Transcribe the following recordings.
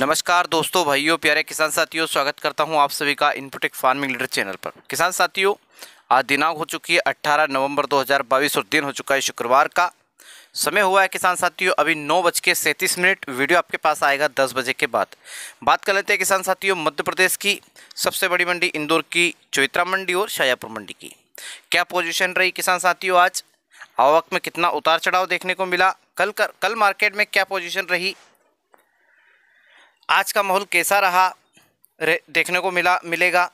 नमस्कार दोस्तों भाइयों प्यारे किसान साथियों स्वागत करता हूं आप सभी का इनपुटेक फार्मिंग लीडर चैनल पर किसान साथियों आज दिनांक हो चुकी है 18 नवंबर 2022 और दिन हो चुका है शुक्रवार का समय हुआ है किसान साथियों अभी नौ बज के सैंतीस मिनट वीडियो आपके पास आएगा दस बजे के बाद बात कर लेते हैं किसान साथियों मध्य प्रदेश की सबसे बड़ी मंडी इंदौर की चौitra मंडी और शाजापुर मंडी की क्या पोजिशन रही किसान साथियों आज आवक में कितना उतार चढ़ाव देखने को मिला कल कर, कल मार्केट में क्या पोजीशन रही आज का माहौल कैसा रहा देखने को मिला मिलेगा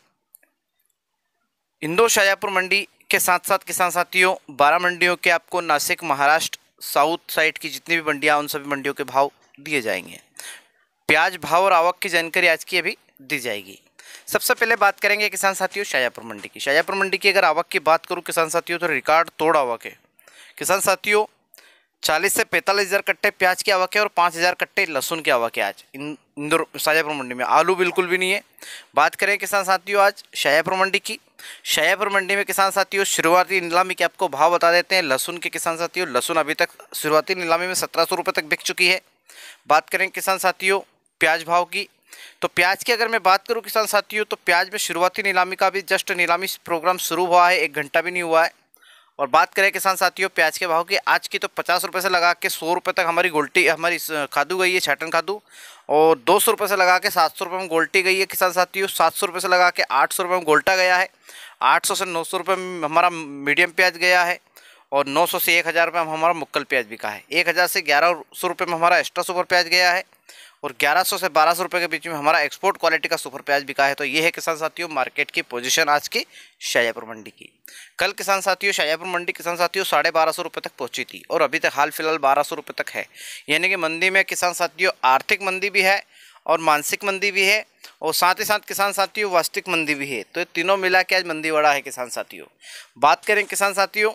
इंदौर शाजापुर मंडी के साथ साथ किसान साथियों बारह मंडियों के आपको नासिक महाराष्ट्र साउथ साइड की जितनी भी मंडियाँ उन सभी मंडियों के भाव दिए जाएंगे प्याज भाव और आवक की जानकारी आज की अभी दी जाएगी सबसे पहले बात करेंगे किसान साथियों शाजापुर मंडी की शाजापुर मंडी की अगर आवक की बात करूँ किसान साथियों तो रिकॉर्ड तोड़ आवक है किसान साथियों चालीस से पैंतालीस हज़ार कट्टे प्याज की आवक है और पाँच हज़ार कट्टे लहसुन की आवक है आज इंदौर शाहजहाँपुर मंडी में आलू बिल्कुल भी नहीं है बात करें किसान साथियों आज शाहजहाँपुर मंडी की शाहजहाँपुर मंडी में किसान साथियों शुरुआती नीलामी के आपको भाव बता देते हैं लहसुन के किसान साथियों लहसुन अभी तक शुरुआती नीलामी में सत्रह सौ तक बिक चुकी है बात करें किसान साथियों प्याज भाव की तो प्याज की अगर मैं बात करूँ किसान साथियों तो प्याज में शुरुआती नीलामी का भी जस्ट नीलामी प्रोग्राम शुरू हुआ है एक घंटा भी नहीं हुआ है और बात करें किसान साथियों प्याज के भाव की आज की तो पचास रुपये से लगा के सौ रुपये तक हमारी गोल्टी हमारी खादू गई है छठन खादू और दो सौ रुपये से लगा के सात सौ रुपये में गोल्टी गई है किसान साथियों सात सौ रुपये से लगा के आठ सौ रुपये में गोल्टा गया है आठ सौ से नौ सौ रुपये में हमारा मीडियम प्याज गया है और नौ सौ से एक हज़ार रुपये में हमारा मुक्कल प्याज बिका है एक हज़ार से ग्यारह सौ रुपये में हमारा एक्स्ट्रा सुपर प्याज गया है और 1100 से 1200 रुपए के बीच में हमारा एक्सपोर्ट क्वालिटी का सुपर प्याज बिका है तो ये है किसान साथियों मार्केट की पोजीशन आज की शाजापुर मंडी की कल किसान साथियों शाजापुर मंडी किसान साथियों साढ़े बारह सौ रुपये तक पहुंची थी और अभी तक हाल फिलहाल बारह सौ रुपये तक है यानी कि मंदी में किसान साथियों आर्थिक मंदी भी है और मानसिक मंदी भी है और साथ ही साथ किसान साथियों वास्तविक मंदी भी है तो ये तीनों मिला के आज मंदी बड़ा है किसान साथियों बात करें किसान साथियों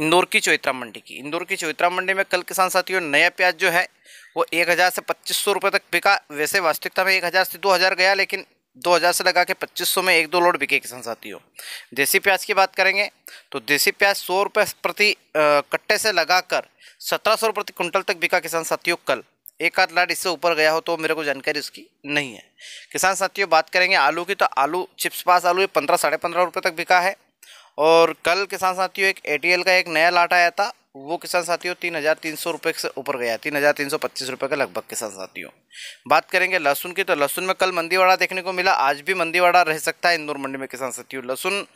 इंदौर की चौitra मंडी की इंदौर की चौitra मंडी में कल किसान साथियों नया प्याज जो है वो एक हज़ार से पच्चीस सौ रुपये तक बिका वैसे वास्तविकता में एक हज़ार से दो हज़ार गया लेकिन दो हज़ार से लगा के पच्चीस सौ में एक दो लोड बिके किसान साथियों देसी प्याज की बात करेंगे तो देसी प्याज सौ रुपये प्रति कट्टे से लगाकर सत्रह सौ प्रति कुंटल तक बिका किसान साथियों कल एक आध लाट इससे ऊपर गया हो तो मेरे को जानकारी उसकी नहीं है किसान साथियों बात करेंगे आलू की तो आलू चिप्स पास आलू ये पंद्रह साढ़े पंद्रह रुपये तक बिका है और कल किसान साथियों एक एटीएल का एक नया लाट आया था वो किसान साथियों तीन हज़ार तीन सौ रुपये से ऊपर गया तीन हज़ार तीन सौ पच्चीस रुपये का लगभग किसान साथियों बात करेंगे लहसुन की तो लहसुन में कल मंदीवाड़ा देखने को मिला आज भी मंदीवाड़ा रह सकता है इंदौर मंडी में किसान साथियों लहसुन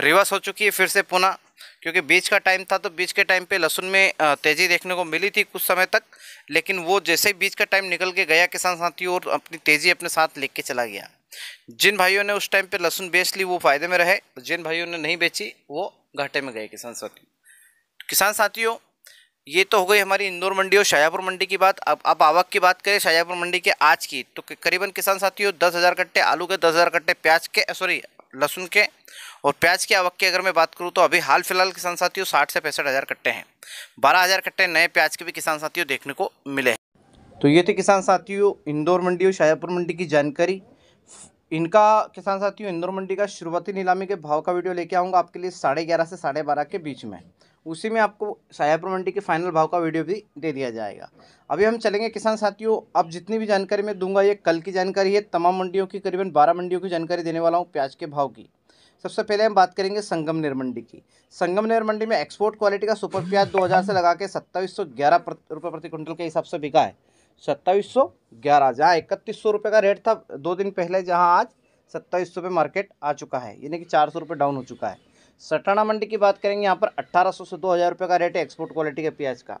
रिवर्स हो चुकी है फिर से पुनः क्योंकि बीच का टाइम था तो बीच के टाइम पे लहसुन में तेज़ी देखने को मिली थी कुछ समय तक लेकिन वो जैसे ही बीच का टाइम निकल के गया किसान साथियों और अपनी तेज़ी अपने साथ लेके चला गया जिन भाइयों ने उस टाइम पे लहसुन बेच ली वो फायदे में रहे जिन भाइयों ने नहीं बेची वो घाटे में गए किसान साथियों किसान साथियों ये तो हो गई हमारी इंदौर मंडी और शाहजहापुर मंडी की बात अब अब आवक की बात करें शाहजहापुर मंडी के आज की तो करीबन किसान साथियों दस हज़ार कट्टे आलू के दस हज़ार कट्टे प्याज के सॉरी लहसुन के और प्याज की आवक की अगर मैं बात करूँ तो अभी हाल फिलहाल किसान साथियों साठ से पैंसठ हज़ार कट्टे हैं बारह हज़ार कट्टे नए प्याज के भी किसान साथियों देखने को मिले तो ये थे किसान साथियों इंदौर मंडी और शाहजहापुर मंडी की जानकारी इनका किसान साथियों इंदौर मंडी का शुरुआती नीलामी के भाव का वीडियो लेके आऊँगा आपके लिए साढ़े ग्यारह से साढ़े बारह के बीच में उसी में आपको शाहपुर मंडी के फाइनल भाव का वीडियो भी दे दिया जाएगा अभी हम चलेंगे किसान साथियों अब जितनी भी जानकारी मैं दूंगा ये कल की जानकारी है तमाम मंडियों की करीबन बारह मंडियों की जानकारी देने वाला हूँ प्याज के भाव की सबसे पहले हम बात करेंगे संगम नेर मंडी की संगम नेर मंडी में एक्सपोर्ट क्वालिटी का सुपर प्याज दो से लगा के सत्ताईस सौ ग्यारह रुपये प्रति क्विंटल के हिसाब से बिका है सत्ताईस सौ ग्यारह जहाँ इकतीस सौ रुपये का रेट था दो दिन पहले जहाँ आज सत्ताईस सौ मार्केट आ चुका है यानी कि चार सौ रुपये डाउन हो चुका है सटाना मंडी की बात करेंगे यहाँ पर अट्ठारह सौ से दो हज़ार रुपये का रेट है एक्सपोर्ट क्वालिटी के प्याज का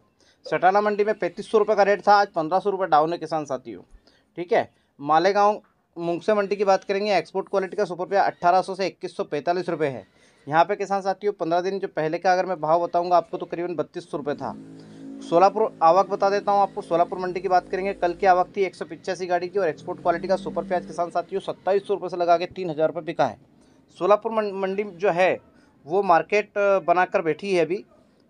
सटाना मंडी में पैंतीस सौ रुपये का रेट था आज पंद्रह सौ रुपये डाउन है किसान साथियों ठीक है मालेगांव मुंगसे मंडी की बात करेंगे एक्सपोर्ट क्वालिटी का सुपर प्याज अट्ठारह सौ से इक्कीस सौ पैंतालीस रुपये है यहाँ पे किसान साथियों पंद्रह दिन जो पहले का अगर मैं भाव बताऊँगा आपको तो करीबन बत्तीस सौ रुपये था सोलापुर आवक बता देता हूँ आपको सोलापुर मंडी की बात करेंगे कल की आवक थी एक गाड़ी की और एक्सपोर्ट क्वालिटी का सुपर प्याज किसान साथियों सत्ताईस सौ से लगा के तीन हज़ार रुपये बिका है सोलापुर मंडी जो है वो मार्केट बनाकर बैठी है अभी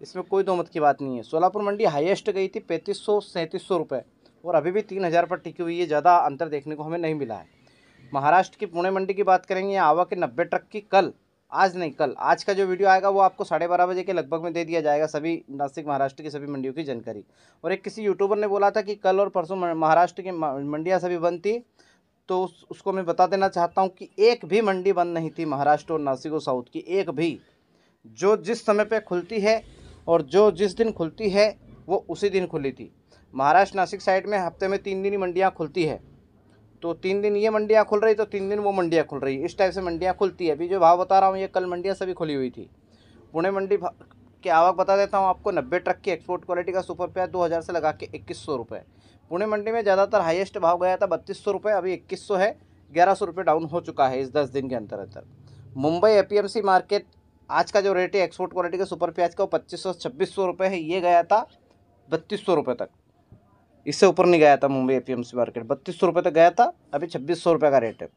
इसमें कोई दो मत की बात नहीं है सोलापुर मंडी हाईएस्ट गई थी पैंतीस सौ सैंतीस सौ रुपये और अभी भी तीन हज़ार पर टिकी हुई है ज़्यादा अंतर देखने को हमें नहीं मिला है महाराष्ट्र की पुणे मंडी की बात करेंगे यहाँ आवा के नब्बे ट्रक की कल आज नहीं कल आज का जो वीडियो आएगा वो आपको साढ़े बारह बजे के लगभग में दे दिया जाएगा सभी नासिक महाराष्ट्र की सभी मंडियों की जानकारी और एक किसी यूट्यूबर ने बोला था कि कल और परसों महाराष्ट्र की मंडियाँ सभी बंद थी तो उस, उसको मैं बता देना चाहता हूँ कि एक भी मंडी बंद नहीं थी महाराष्ट्र और नासिक और साउथ की एक भी जो जिस समय पर खुलती है और जो जिस दिन खुलती है वो उसी दिन खुली थी महाराष्ट्र नासिक साइड में हफ्ते में तीन दिन ही मंडियाँ खुलती है तो तीन दिन ये मंडियाँ खुल रही तो तीन दिन वो मंडियाँ खुल रही इस टाइप से मंडियाँ खुलती है अभी जो भाव बता रहा हूँ ये कल मंडियाँ सभी खुली हुई थी पुणे मंडी की आवक बता देता हूँ आपको नब्बे ट्रक की एक्सपोर्ट क्वालिटी का सुपर प्याज दो हज़ार से लगा के इक्कीस सौ रुपये पुणे मंडी में ज़्यादातर हाईएस्ट भाव गया था बत्तीस सौ रुपये अभी इक्कीस सौ है ग्यारह सौ रुपये डाउन हो चुका है इस दस दिन के अंतर अंतर मुंबई एपीएमसी मार्केट आज का जो रेट है एक्सपोर्ट क्वालिटी का सुपर प्याज का वो पच्चीस सौ छब्बीस सौ रुपये है ये गया था बत्तीस सौ रुपये तक इससे ऊपर नहीं गया था मुंबई एपीएमसी मार्केट बत्तीस सौ तक गया था अभी छब्बीस सौ का रेट है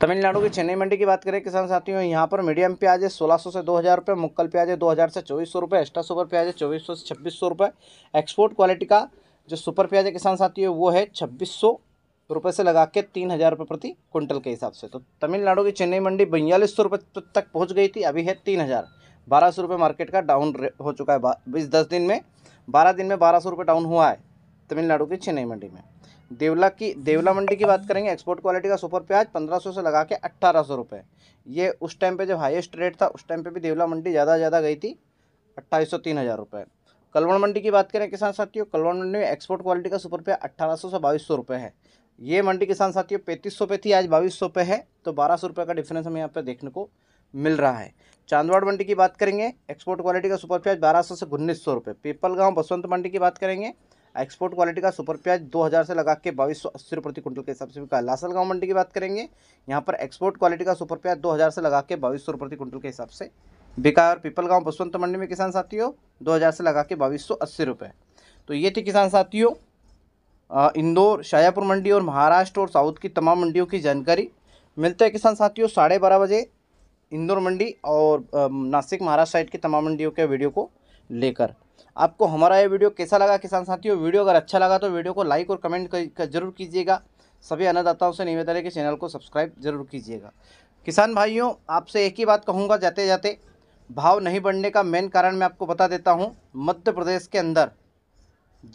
तमिलनाडु की चेन्नई मंडी की बात करें किसान साथियों यहाँ पर मीडियम प्याज है सोलह सौ से दो हज़ार रुपये मुक्कल प्याज है दो हज़ार से चौबीस सौ रुपये एक्स्ट्रा सुपर प्याज है चौबीस सौ से छब्बीस सौ रुपये एक्सपोर्ट क्वालिटी का जो सुपर प्याज है किसान साथियों वो है छब्बीस सौ रुपये से लगा के तीन हज़ार रुपये प्रति क्विंटल के हिसाब से तो तमिलनाडु की चेन्नई मंडी बयालीस सौ रुपये तक पहुँच गई थी अभी है तीन हज़ार बारह सौ रुपये मार्केट का डाउन हो चुका है बीस दस दिन में बारह दिन में बारह सौ रुपये डाउन हुआ है तमिलनाडु की चेन्नई मंडी में देवला की देवला मंडी की बात करेंगे एक्सपोर्ट क्वालिटी का सुपर प्याज 1500 से लगा के अट्ठारह सौ रुपये ये उस टाइम पे जब हाईएस्ट रेट था उस टाइम पे भी देवला मंडी ज़्यादा से ज़्यादा गई थी अट्ठाईस सौ तीन हज़ार रुपये कलवण मंडी की बात करें किसान साथियों कलवण मंडी में एक्सपोर्ट क्वालिटी का सुपर प्याज अट्ठारह सौ से बाईस सौ रुपये है ये मंडी किसान साथियों पैंतीस सौ पे थी आज बाईस सौ पे है तो बारह सौ रुपये का डिफरेंस हमें यहाँ पर देखने को मिल रहा है चांदवाड़ मंडी की बात करेंगे एक्सपोर्ट क्वालिटी का सुपर प्याज बारह सौ से उन्नीस सौ रुपये पीपल गाँव बसवंत मंडी की बात करेंगे एक्सपोर्ट क्वालिटी का सुपर प्याज 2000 से लगा के बाईस सौ अस्सी प्रति क्विंटल के हिसाब से बिका लासलगांव मंडी की बात करेंगे यहाँ पर एक्सपोर्ट क्वालिटी का सुपर प्याज 2000 से लगा के बाईस सौ प्रति क्विंटल के हिसाब से बिका और पीपलगांव बसवंत मंडी में किसान साथियों हज़ार से लगा के बाईस रुपये तो ये थी किसान साथियों इंदौर शाजापुर मंडी और महाराष्ट्र और साउथ की तमाम मंडियों की जानकारी मिलते हैं किसान साथियों साढ़े बारह बजे इंदौर मंडी और नासिक महाराष्ट्र साइड की तमाम मंडियों के वीडियो को लेकर आपको हमारा ये वीडियो कैसा लगा किसान साथियों वीडियो अगर अच्छा लगा तो वीडियो को लाइक और कमेंट कर, जरूर कीजिएगा सभी अन्नदाताओं से निवेदन है कि चैनल को सब्सक्राइब जरूर कीजिएगा किसान भाइयों आपसे एक ही बात कहूँगा जाते जाते भाव नहीं बढ़ने का मेन कारण मैं आपको बता देता हूँ मध्य प्रदेश के अंदर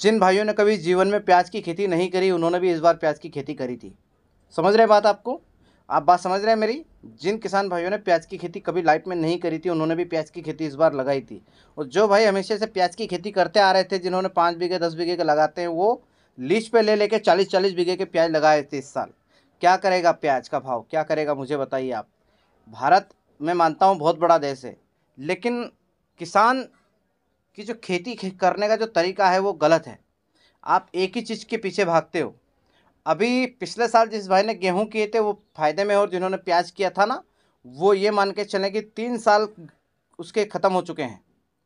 जिन भाइयों ने कभी जीवन में प्याज की खेती नहीं करी उन्होंने भी इस बार प्याज की खेती करी थी समझ रहे बात आपको आप बात समझ रहे हैं मेरी जिन किसान भाइयों ने प्याज की खेती कभी लाइफ में नहीं करी थी उन्होंने भी प्याज की खेती इस बार लगाई थी और जो भाई हमेशा से प्याज की खेती करते आ रहे थे जिन्होंने पाँच बीघे दस बीघे के लगाते हैं वो लीज पे ले लेके चालीस चालीस बीघे के प्याज लगाए थे इस साल क्या करेगा प्याज का भाव क्या करेगा मुझे बताइए आप भारत मैं मानता हूँ बहुत बड़ा देश है लेकिन किसान की जो खेती करने का जो तरीका है वो गलत है आप एक ही चीज़ के पीछे भागते हो अभी पिछले साल जिस भाई ने गेहूं किए थे वो फ़ायदे में और जिन्होंने प्याज किया था ना वो ये मान के चले कि तीन साल उसके ख़त्म हो चुके हैं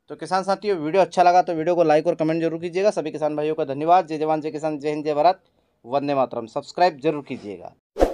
तो किसान साथियों वीडियो अच्छा लगा तो वीडियो को लाइक और कमेंट जरूर कीजिएगा सभी किसान भाइयों का धन्यवाद जय जवान जय किसान जय हिंद जय भारत वंदे मातरम सब्सक्राइब जरूर कीजिएगा